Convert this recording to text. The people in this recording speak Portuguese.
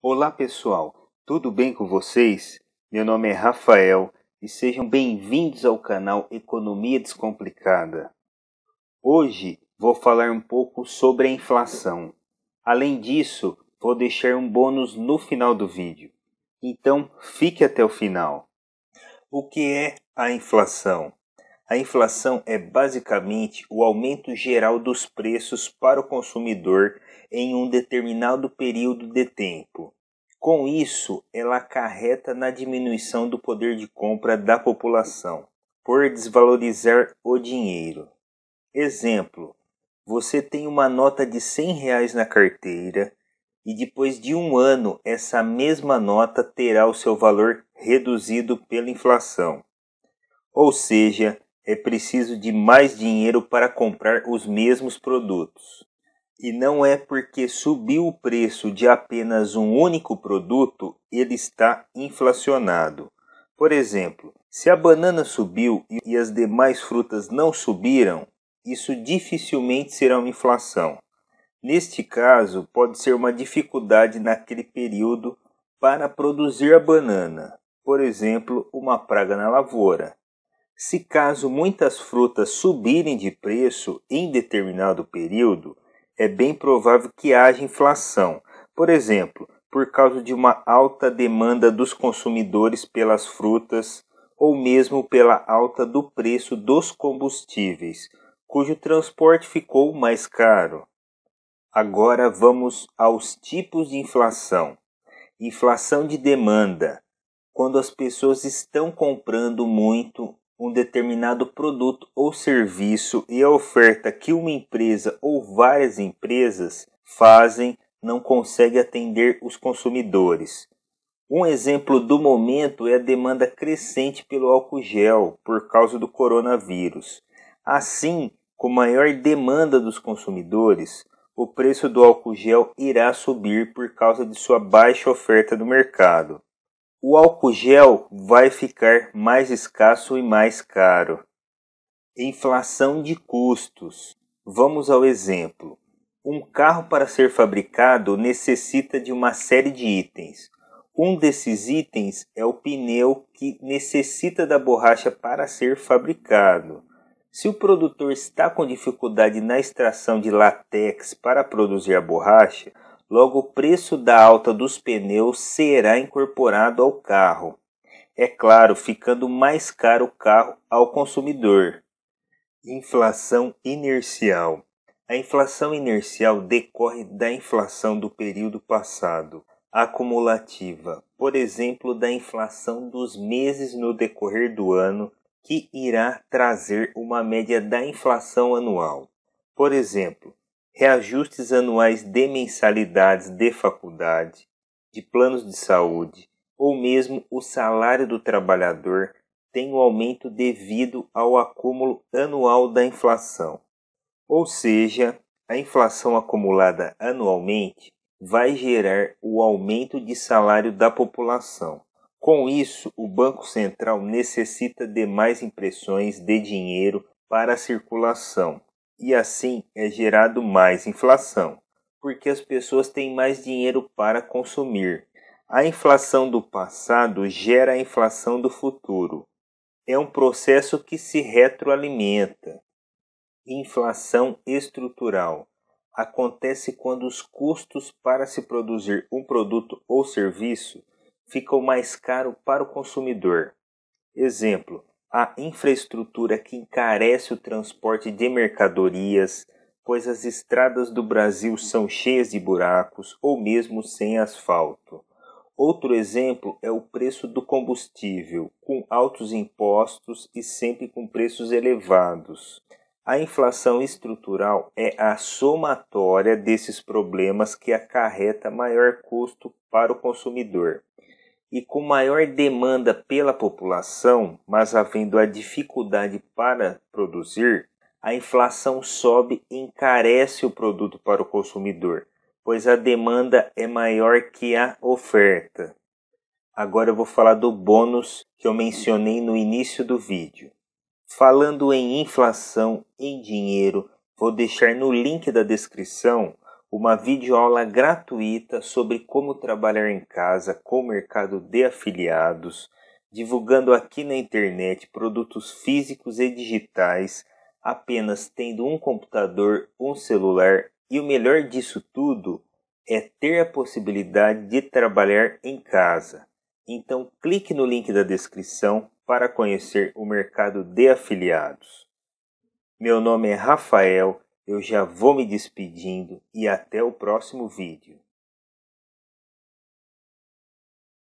Olá pessoal, tudo bem com vocês? Meu nome é Rafael e sejam bem-vindos ao canal Economia Descomplicada. Hoje vou falar um pouco sobre a inflação. Além disso, vou deixar um bônus no final do vídeo. Então fique até o final. O que é a inflação? A inflação é basicamente o aumento geral dos preços para o consumidor em um determinado período de tempo. Com isso, ela acarreta na diminuição do poder de compra da população, por desvalorizar o dinheiro. Exemplo: você tem uma nota de 100 reais na carteira e depois de um ano essa mesma nota terá o seu valor reduzido pela inflação. Ou seja, é preciso de mais dinheiro para comprar os mesmos produtos. E não é porque subiu o preço de apenas um único produto ele está inflacionado. Por exemplo, se a banana subiu e as demais frutas não subiram, isso dificilmente será uma inflação. Neste caso, pode ser uma dificuldade naquele período para produzir a banana, por exemplo, uma praga na lavoura se caso muitas frutas subirem de preço em determinado período, é bem provável que haja inflação. Por exemplo, por causa de uma alta demanda dos consumidores pelas frutas ou mesmo pela alta do preço dos combustíveis, cujo transporte ficou mais caro. Agora vamos aos tipos de inflação. Inflação de demanda, quando as pessoas estão comprando muito um determinado produto ou serviço e a oferta que uma empresa ou várias empresas fazem não consegue atender os consumidores. Um exemplo do momento é a demanda crescente pelo álcool gel por causa do coronavírus. Assim, com maior demanda dos consumidores, o preço do álcool gel irá subir por causa de sua baixa oferta no mercado. O álcool gel vai ficar mais escasso e mais caro. Inflação de custos. Vamos ao exemplo. Um carro para ser fabricado necessita de uma série de itens. Um desses itens é o pneu que necessita da borracha para ser fabricado. Se o produtor está com dificuldade na extração de latex para produzir a borracha, Logo, o preço da alta dos pneus será incorporado ao carro. É claro, ficando mais caro o carro ao consumidor. Inflação inercial. A inflação inercial decorre da inflação do período passado, acumulativa, por exemplo, da inflação dos meses no decorrer do ano, que irá trazer uma média da inflação anual. Por exemplo, reajustes anuais de mensalidades de faculdade, de planos de saúde, ou mesmo o salário do trabalhador tem o um aumento devido ao acúmulo anual da inflação. Ou seja, a inflação acumulada anualmente vai gerar o aumento de salário da população. Com isso, o Banco Central necessita de mais impressões de dinheiro para a circulação, e assim é gerado mais inflação, porque as pessoas têm mais dinheiro para consumir. A inflação do passado gera a inflação do futuro. É um processo que se retroalimenta. Inflação estrutural acontece quando os custos para se produzir um produto ou serviço ficam mais caros para o consumidor. Exemplo: a infraestrutura que encarece o transporte de mercadorias, pois as estradas do Brasil são cheias de buracos ou mesmo sem asfalto. Outro exemplo é o preço do combustível, com altos impostos e sempre com preços elevados. A inflação estrutural é a somatória desses problemas que acarreta maior custo para o consumidor e com maior demanda pela população, mas havendo a dificuldade para produzir, a inflação sobe e encarece o produto para o consumidor, pois a demanda é maior que a oferta. Agora eu vou falar do bônus que eu mencionei no início do vídeo. Falando em inflação em dinheiro, vou deixar no link da descrição uma videoaula gratuita sobre como trabalhar em casa com o mercado de afiliados, divulgando aqui na internet produtos físicos e digitais, apenas tendo um computador, um celular e o melhor disso tudo é ter a possibilidade de trabalhar em casa. Então clique no link da descrição para conhecer o mercado de afiliados. Meu nome é Rafael eu já vou me despedindo e até o próximo vídeo.